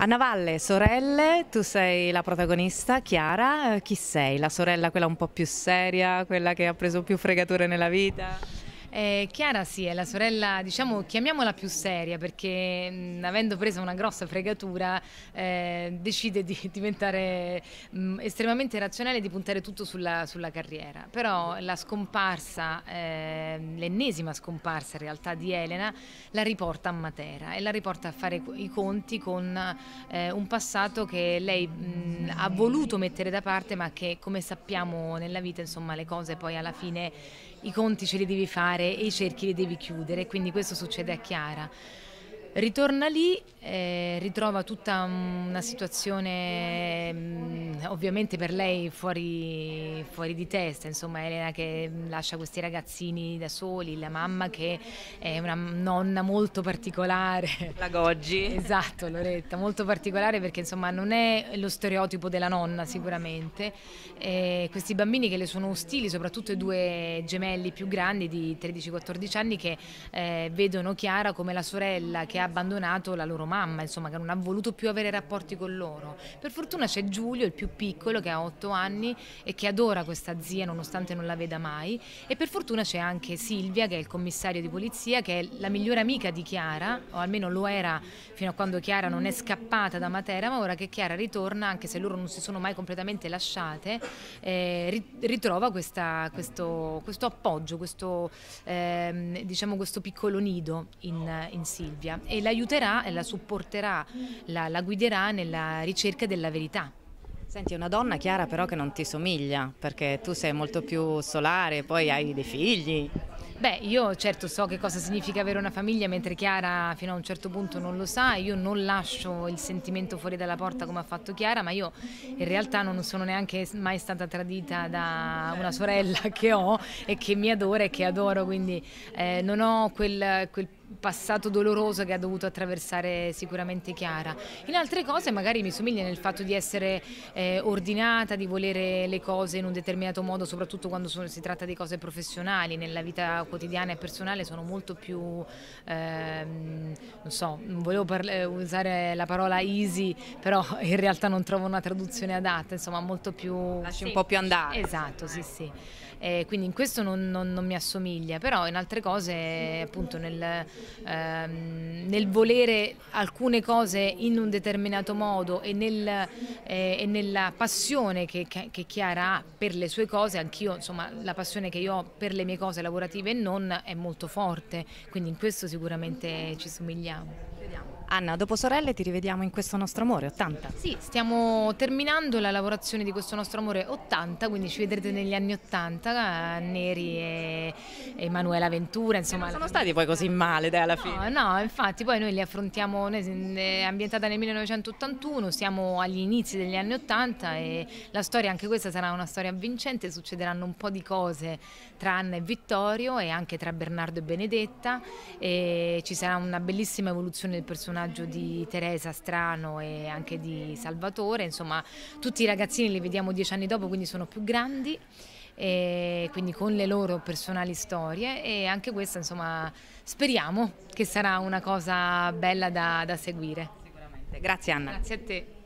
Anna Valle, sorelle, tu sei la protagonista, Chiara, eh, chi sei? La sorella quella un po' più seria, quella che ha preso più fregature nella vita? Eh, Chiara sì, è la sorella, diciamo, chiamiamola più seria perché mh, avendo preso una grossa fregatura eh, decide di diventare mh, estremamente razionale e di puntare tutto sulla, sulla carriera. Però la scomparsa, eh, l'ennesima scomparsa in realtà di Elena, la riporta a Matera e la riporta a fare i conti con eh, un passato che lei mh, ha voluto mettere da parte ma che come sappiamo nella vita insomma le cose poi alla fine i conti ce li devi fare e i cerchi li devi chiudere, quindi questo succede a Chiara. Ritorna lì, eh, ritrova tutta mm, una situazione mh, mm, ovviamente per lei fuori, fuori, di testa, insomma Elena che mm, lascia questi ragazzini da soli, la mamma che è una nonna molto particolare. La Goggi. Esatto Loretta, molto particolare perché insomma non è lo stereotipo della nonna sicuramente. Eh, questi bambini che le sono ostili, soprattutto i due gemelli più grandi di 13-14 anni che eh, vedono Chiara come la sorella che che ha abbandonato la loro mamma, insomma, che non ha voluto più avere rapporti con loro. Per fortuna c'è Giulio, il più piccolo, che ha otto anni e che adora questa zia nonostante non la veda mai. E per fortuna c'è anche Silvia, che è il commissario di polizia, che è la migliore amica di Chiara, o almeno lo era fino a quando Chiara non è scappata da Matera, ma ora che Chiara ritorna, anche se loro non si sono mai completamente lasciate, eh, ritrova questa, questo, questo, appoggio, questo, eh, diciamo questo piccolo nido in, in Silvia e l'aiuterà, la supporterà, la, la guiderà nella ricerca della verità. Senti, una donna Chiara però che non ti somiglia, perché tu sei molto più solare, poi hai dei figli. Beh, io certo so che cosa significa avere una famiglia, mentre Chiara fino a un certo punto non lo sa, io non lascio il sentimento fuori dalla porta come ha fatto Chiara, ma io in realtà non sono neanche mai stata tradita da una sorella che ho e che mi adora e che adoro, quindi eh, non ho quel, quel passato doloroso che ha dovuto attraversare sicuramente Chiara. In altre cose magari mi somiglia nel fatto di essere eh, ordinata, di volere le cose in un determinato modo, soprattutto quando sono, si tratta di cose professionali, nella vita quotidiana e personale sono molto più, ehm, non so, non volevo eh, usare la parola easy, però in realtà non trovo una traduzione adatta, insomma molto più... Lasci un po' più andare. Esatto, sì eh. sì. Eh, quindi in questo non, non, non mi assomiglia, però in altre cose appunto nel ehm, nel volere alcune cose in un determinato modo e, nel, eh, e nella passione che, che, Chiara ha per le sue cose, anch'io insomma la passione che io ho per le mie cose lavorative e non è molto forte, quindi in questo sicuramente ci somigliamo. Vediamo. Anna, dopo Sorelle ti rivediamo in questo nostro amore 80. Sì, stiamo terminando la lavorazione di questo nostro amore 80, quindi ci vedrete negli anni 80, eh, Neri e Emanuela Ventura, insomma. Non sono stati poi così male dai alla no, fine. No, infatti poi noi li affrontiamo, noi è ambientata nel 1981, siamo agli inizi degli anni 80 e la storia anche questa sarà una storia vincente, succederanno un po' di cose tra Anna e Vittorio e anche tra Bernardo e Benedetta e ci sarà una bellissima evoluzione del personaggio personaggio di Teresa Strano e anche di Salvatore, insomma tutti i ragazzini li vediamo dieci anni dopo, quindi sono più grandi quindi con le loro personali storie e anche questa insomma speriamo che sarà una cosa bella da, da seguire. Sicuramente. Grazie Anna. Grazie a te.